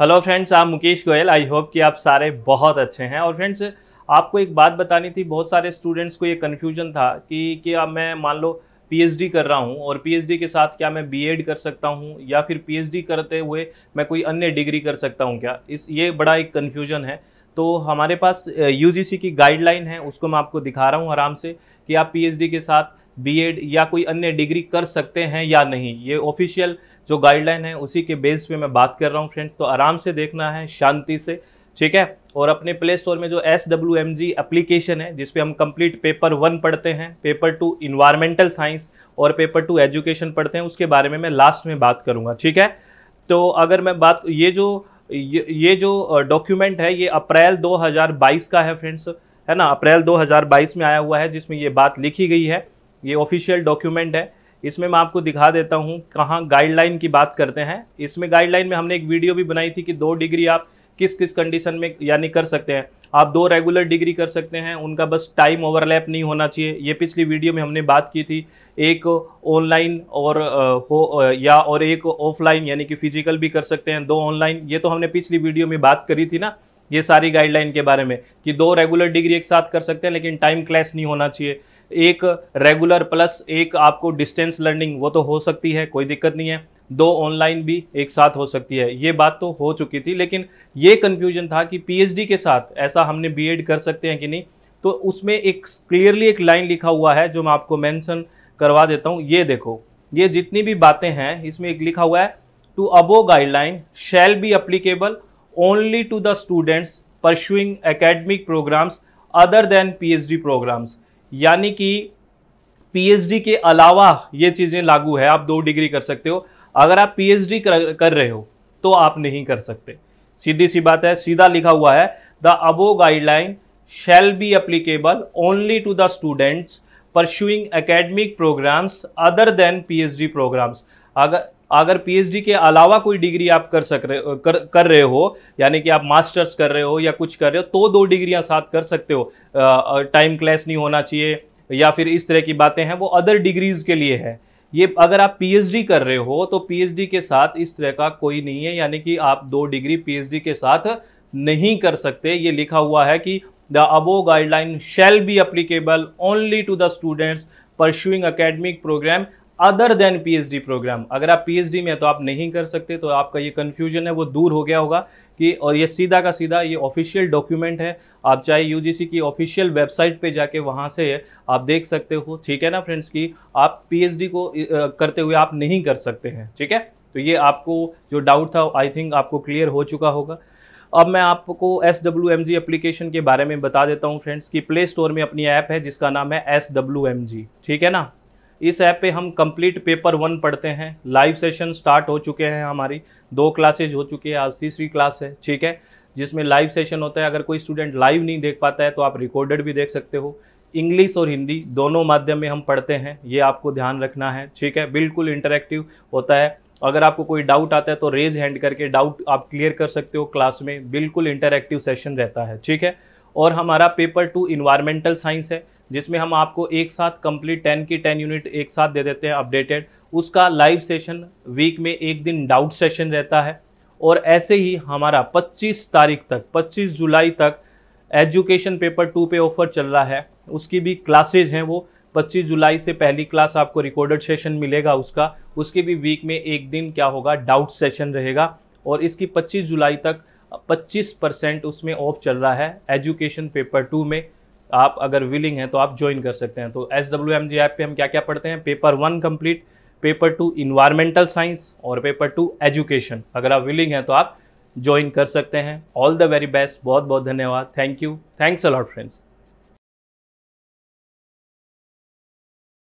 hello friends आप Mukesh Goyal I hope कि आप सारे बहुत अच्छे हैं और फ्रेंड्स आपको एक बात बतानी थी बहुत सारे स्टूडेंट्स को ये कन्फ्यूजन था कि क्या मैं मान लो पीएचडी कर रहा हूँ और पीएचडी के साथ क्या मैं बीएड कर सकता हूँ या फिर पीएचडी करते हुए मैं कोई अन्य डिग्री कर सकता हूँ क्या इस ये बड़ा एक कन्फ्यूजन है तो हमारे पास यू की गाइडलाइन है उसको मैं आपको दिखा रहा हूँ आराम से कि आप पी के साथ बी या कोई अन्य डिग्री कर सकते हैं या नहीं ये ऑफिशियल जो गाइडलाइन है उसी के बेस पे मैं बात कर रहा हूँ फ्रेंड्स तो आराम से देखना है शांति से ठीक है और अपने प्ले स्टोर में जो S W M G application है जिसपे हम कंप्लीट पेपर वन पढ़ते हैं पेपर टू इन्वायरमेंटल साइंस और पेपर टू एजुकेशन पढ़ते हैं उसके बारे में मैं लास्ट में बात करूँगा ठीक है तो अगर मैं बात ये जो ये, ये जो डॉक्यूमेंट है ये अप्रैल 2022 का है फ्रेंड्स है ना अप्रैल 2022 में आया हुआ है जिसमें ये बात लिखी गई है ये ऑफिशियल डॉक्यूमेंट है इसमें मैं आपको दिखा देता हूँ कहाँ गाइडलाइन की बात करते हैं इसमें गाइडलाइन में हमने एक वीडियो भी बनाई थी कि दो डिग्री आप किस किस कंडीशन में यानी कर सकते हैं आप दो रेगुलर डिग्री कर सकते हैं उनका बस टाइम ओवरलैप नहीं होना चाहिए ये पिछली वीडियो में हमने बात की थी एक ऑनलाइन और हो या और एक ऑफलाइन यानी कि फिजिकल भी कर सकते हैं दो ऑनलाइन ये तो हमने पिछली वीडियो में बात करी थी ना ये सारी गाइडलाइन के बारे में कि दो रेगुलर डिग्री एक साथ कर सकते हैं लेकिन टाइम क्लैश नहीं होना चाहिए एक रेगुलर प्लस एक आपको डिस्टेंस लर्निंग वो तो हो सकती है कोई दिक्कत नहीं है दो ऑनलाइन भी एक साथ हो सकती है ये बात तो हो चुकी थी लेकिन ये कन्फ्यूजन था कि पी के साथ ऐसा हमने बी कर सकते हैं कि नहीं तो उसमें एक क्लियरली एक लाइन लिखा हुआ है जो मैं आपको मैंसन करवा देता हूँ ये देखो ये जितनी भी बातें हैं इसमें एक लिखा हुआ है to above guideline shall be applicable only to the students pursuing academic programs other than PhD programs यानी कि पीएचडी के अलावा ये चीज़ें लागू है आप दो डिग्री कर सकते हो अगर आप पीएचडी कर, कर रहे हो तो आप नहीं कर सकते सीधी सी बात है सीधा लिखा हुआ है the above guideline shall be applicable only to the students pursuing academic programs other than PhD programs अगर अगर पीएचडी के अलावा कोई डिग्री आप कर सक रहे कर कर रहे हो यानी कि आप मास्टर्स कर रहे हो या कुछ कर रहे हो तो दो डिग्रियां साथ कर सकते हो टाइम क्लैश नहीं होना चाहिए या फिर इस तरह की बातें हैं वो अदर डिग्रीज के लिए है ये अगर आप पीएचडी कर रहे हो तो पीएचडी के साथ इस तरह का कोई नहीं है यानी कि आप दो डिग्री पीएचडी के साथ नहीं कर सकते ये लिखा हुआ है कि the above guideline shall be applicable only to the students pursuing academic program other than PhD program अगर आप पीएचडी में है तो आप नहीं कर सकते तो आपका ये कन्फ्यूजन है वो दूर हो गया होगा कि और ये सीधा का सीधा ये ऑफिशियल डॉक्यूमेंट है आप चाहे यूजीसी की ऑफिशियल वेबसाइट पे जाके वहाँ से आप देख सकते हो ठीक है ना फ्रेंड्स कि आप पीएचडी को करते हुए आप नहीं कर सकते हैं ठीक है तो ये आपको जो डाउट था आई थिंक आपको क्लियर हो चुका होगा अब मैं आपको S W M G application के बारे में बता देता हूँ फ्रेंड्स कि प्ले स्टोर में अपनी ऐप है जिसका नाम है एस डब्ल्यू एम जी ठीक है ना इस ऐप पे हम कंप्लीट पेपर वन पढ़ते हैं लाइव सेशन स्टार्ट हो चुके हैं हमारी दो क्लासेज हो चुकी है आज तीसरी क्लास है ठीक है जिसमें लाइव सेशन होता है अगर कोई स्टूडेंट लाइव नहीं देख पाता है तो आप रिकॉर्डेड भी देख सकते हो इंग्लिश और हिंदी दोनों माध्यम में हम पढ़ते हैं ये आपको ध्यान रखना है ठीक है बिल्कुल इंटरेक्टिव होता है अगर आपको कोई डाउट आता है तो रेज हैंड करके डाउट आप क्लियर कर सकते हो क्लास में बिल्कुल इंटरेक्टिव सेशन रहता है ठीक है और हमारा पेपर टू इन्वायरमेंटल साइंस है जिसमें हम आपको एक साथ कंप्लीट टेन की टेन यूनिट एक साथ दे देते हैं अपडेटेड उसका लाइव सेशन वीक में एक दिन डाउट सेशन रहता है और ऐसे ही हमारा 25 तारीख तक 25 जुलाई तक एजुकेशन पेपर टू पे ऑफर चल रहा है उसकी भी क्लासेज हैं वो 25 जुलाई से पहली क्लास आपको रिकॉर्डेड सेशन मिलेगा उसका उसके भी वीक में एक दिन क्या होगा डाउट सेशन रहेगा और इसकी 25 जुलाई तक 25 परसेंट उसमें ऑफ चल रहा है एजुकेशन पेपर टू में आप अगर विलिंग हैं तो आप ज्वाइन कर सकते हैं तो S W M G app पे हम क्या क्या पढ़ते हैं paper one complete paper two environmental science और पेपर टू एजुकेशन अगर आप विलिंग हैं तो आप ज्वाइन कर सकते हैं ऑल द वेरी बेस्ट बहुत बहुत धन्यवाद thank you thanks a lot friends